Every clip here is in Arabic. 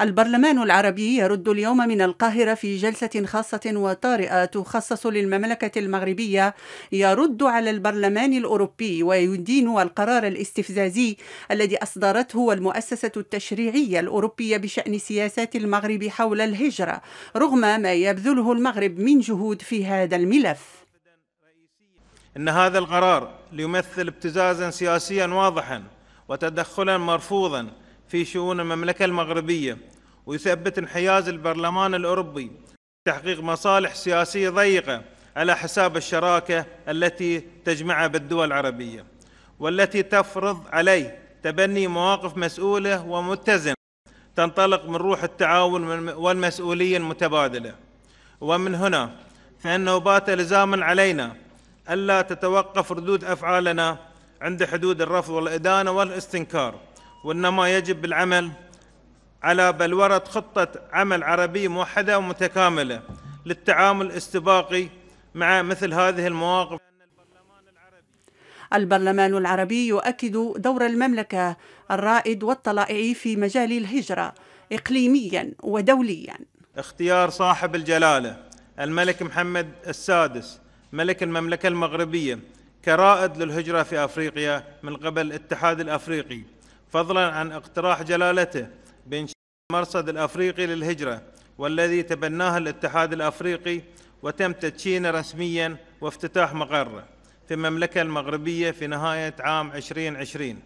البرلمان العربي يرد اليوم من القاهرة في جلسة خاصة وطارئة تخصص للمملكة المغربية يرد على البرلمان الأوروبي ويدين القرار الاستفزازي الذي أصدرته المؤسسة التشريعية الأوروبية بشأن سياسات المغرب حول الهجرة رغم ما يبذله المغرب من جهود في هذا الملف إن هذا القرار ليمثل ابتزازا سياسيا واضحا وتدخلا مرفوضا في شؤون المملكة المغربية ويثبت انحياز البرلمان الأوروبي تحقيق مصالح سياسية ضيقة على حساب الشراكة التي تجمعها بالدول العربية والتي تفرض عليه تبني مواقف مسؤولة ومتزنة تنطلق من روح التعاون والمسؤولية المتبادلة ومن هنا فإنه بات لزاما علينا ألا تتوقف ردود أفعالنا عند حدود الرفض والإدانة والاستنكار وإنما يجب بالعمل على بلورة خطة عمل عربية موحدة ومتكاملة للتعامل الاستباقي مع مثل هذه المواقف البرلمان العربي يؤكد دور المملكة الرائد والطلائعي في مجال الهجرة إقليميا ودوليا اختيار صاحب الجلالة الملك محمد السادس ملك المملكة المغربية كرائد للهجرة في أفريقيا من قبل الاتحاد الأفريقي فضلا عن اقتراح جلالته بانشاء المرصد الافريقي للهجره والذي تبناه الاتحاد الافريقي وتم تدشينه رسميا وافتتاح مقره في المملكه المغربيه في نهايه عام 2020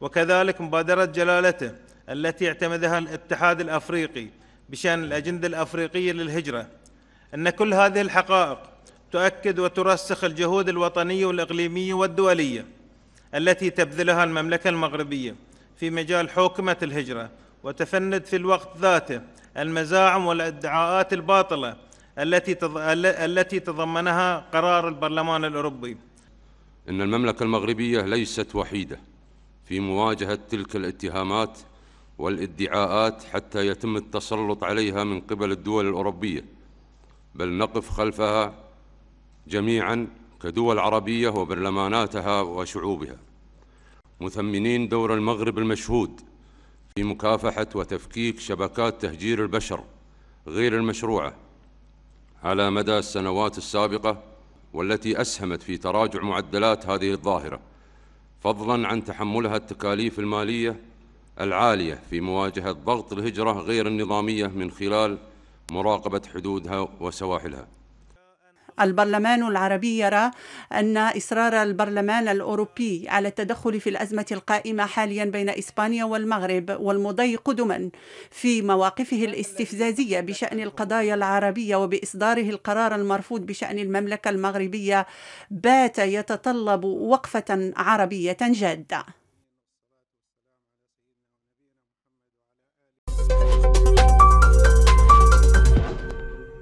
وكذلك مبادره جلالته التي اعتمدها الاتحاد الافريقي بشان الاجنده الافريقيه للهجره ان كل هذه الحقائق تؤكد وترسخ الجهود الوطنيه والاقليميه والدوليه التي تبذلها المملكه المغربيه في مجال حوكمة الهجرة وتفند في الوقت ذاته المزاعم والادعاءات الباطلة التي التي تضمنها قرار البرلمان الأوروبي إن المملكة المغربية ليست وحيدة في مواجهة تلك الاتهامات والادعاءات حتى يتم التسلط عليها من قبل الدول الأوروبية بل نقف خلفها جميعاً كدول عربية وبرلماناتها وشعوبها مثمنين دور المغرب المشهود في مكافحة وتفكيك شبكات تهجير البشر غير المشروعة على مدى السنوات السابقة والتي أسهمت في تراجع معدلات هذه الظاهرة فضلاً عن تحملها التكاليف المالية العالية في مواجهة ضغط الهجرة غير النظامية من خلال مراقبة حدودها وسواحلها البرلمان العربي يرى أن إصرار البرلمان الأوروبي على التدخل في الأزمة القائمة حاليا بين إسبانيا والمغرب والمضي قدما في مواقفه الاستفزازية بشأن القضايا العربية وبإصداره القرار المرفوض بشأن المملكة المغربية بات يتطلب وقفة عربية جادة